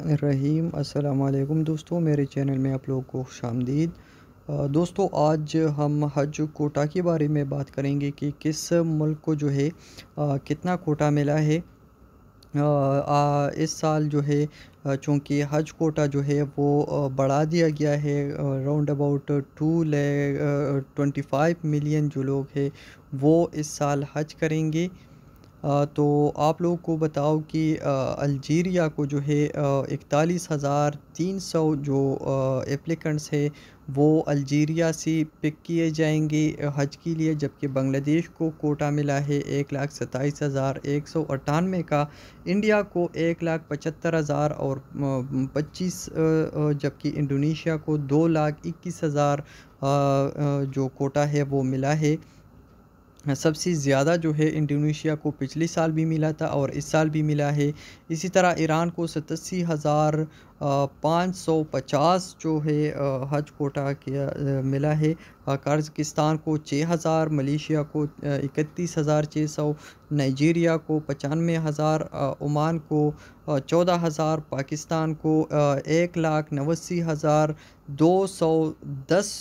रहीम अस्सलाम दोस्तों मेरे चैनल में आप लोगों को खुश आमदीद दोस्तों आज हम हज कोटा के बारे में बात करेंगे कि किस मुल्क को जो है आ, कितना कोटा मिला है आ, आ, इस साल जो है चूँकि हज कोटा जो है वो बढ़ा दिया गया है राउंड अबाउट टू ले ट्वेंटी फाइव मिलियन जो लोग हैं वो इस साल हज करेंगे तो आप लोग को बताओ कि अलजीरिया को जो है इकतालीस हज़ार तीन सौ जो एप्लिकेंट्स है वो अलजीरिया से पिक किए जाएंगे हज के लिए जबकि बांग्लादेश को कोटा मिला है एक लाख सत्ताईस हज़ार एक सौ अट्ठानवे का इंडिया को एक लाख पचहत्तर हज़ार और पच्चीस जबकि इंडोनेशिया को दो लाख इक्कीस हज़ार जो कोटा है वो मिला है सबसे ज़्यादा जो है इंडोनेशिया को पिछले साल भी मिला था और इस साल भी मिला है इसी तरह ईरान को सतासी हज़ार पाँच सौ पचास जो है हज कोटा किया मिला है कर्जकिस्तान को छः हज़ार मलेशिया को इकतीस हज़ार छः सौ नाइजीरिया को पचानवे हज़ार ओमान को चौदह हज़ार पाकिस्तान को एक लाख नवासी हज़ार दो सौ दस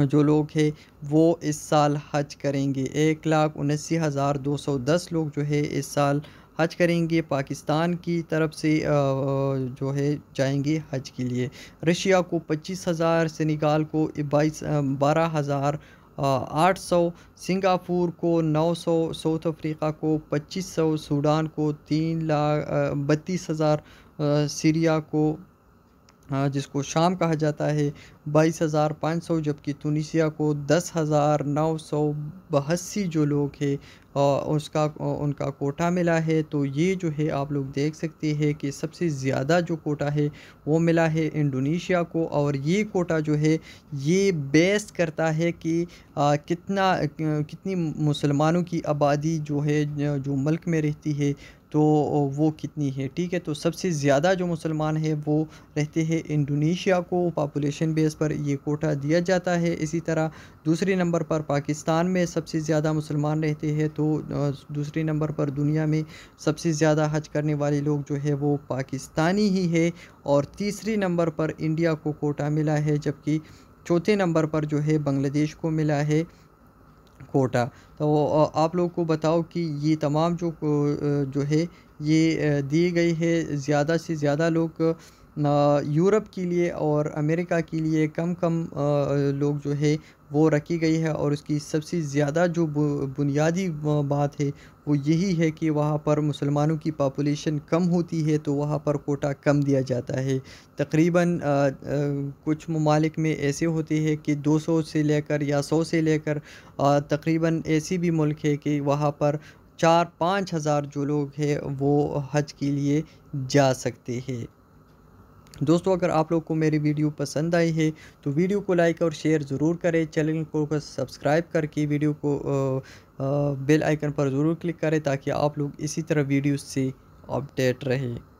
जो लोग हैं वो इस साल हज करेंगे एक लाख उन्सी हज़ार दो सौ दस लोग जो है इस साल हज करेंगे पाकिस्तान की तरफ से जो है जाएंगे हज के लिए रशिया को पच्चीस हज़ार सेनेगाल को बाईस बारह हज़ार आठ सौ सिंगापुर को नौ सौ साउथ अफ्रीका को पच्चीस सौ सूडान को तीन लाख बत्तीस हज़ार सीरिया को हाँ, जिसको शाम कहा जाता है बाईस हज़ार पाँच सौ जबकि तुनिसिया को दस हज़ार नौ सौ बहसी जो लोग हैं उसका उनका कोटा मिला है तो ये जो है आप लोग देख सकते हैं कि सबसे ज़्यादा जो कोटा है वो मिला है इंडोनेशिया को और ये कोटा जो है ये बेस करता है कि आ, कितना कितनी मुसलमानों की आबादी जो है जो मुल्क में रहती है तो वो कितनी है ठीक है तो सबसे ज़्यादा जो मुसलमान है वो रहते हैं इंडोनेशिया को पापोलेशन बेस पर ये कोटा दिया जाता है इसी तरह दूसरे नंबर पर पाकिस्तान में सबसे ज़्यादा मुसलमान रहते हैं तो दूसरे नंबर पर दुनिया में सबसे ज़्यादा हज करने वाले लोग जो है वो पाकिस्तानी ही है और तीसरे नंबर पर इंडिया को कोटा मिला है जबकि चौथे नंबर पर जो है बांग्लादेश को मिला है कोटा तो आप लोग को बताओ कि ये तमाम जो जो है ये दी गई है ज़्यादा से ज़्यादा लोग यूरोप के लिए और अमेरिका के लिए कम कम लोग जो है वो रखी गई है और उसकी सबसे ज़्यादा जो बुनियादी बात है वो यही है कि वहाँ पर मुसलमानों की पापुलेशन कम होती है तो वहाँ पर कोटा कम दिया जाता है तकरीबन कुछ ममालिक में ऐसे होते हैं कि 200 से लेकर या 100 से लेकर तकरीबन ऐसी भी मुल्क है कि वहाँ पर चार पाँच हज़ार जो लोग हैं वो हज के लिए जा सकते हैं दोस्तों अगर आप लोग को मेरी वीडियो पसंद आई है तो वीडियो को लाइक और शेयर ज़रूर करें चैनल को सब्सक्राइब करके वीडियो को बेल आइकन पर ज़रूर क्लिक करें ताकि आप लोग इसी तरह वीडियो से अपडेट रहें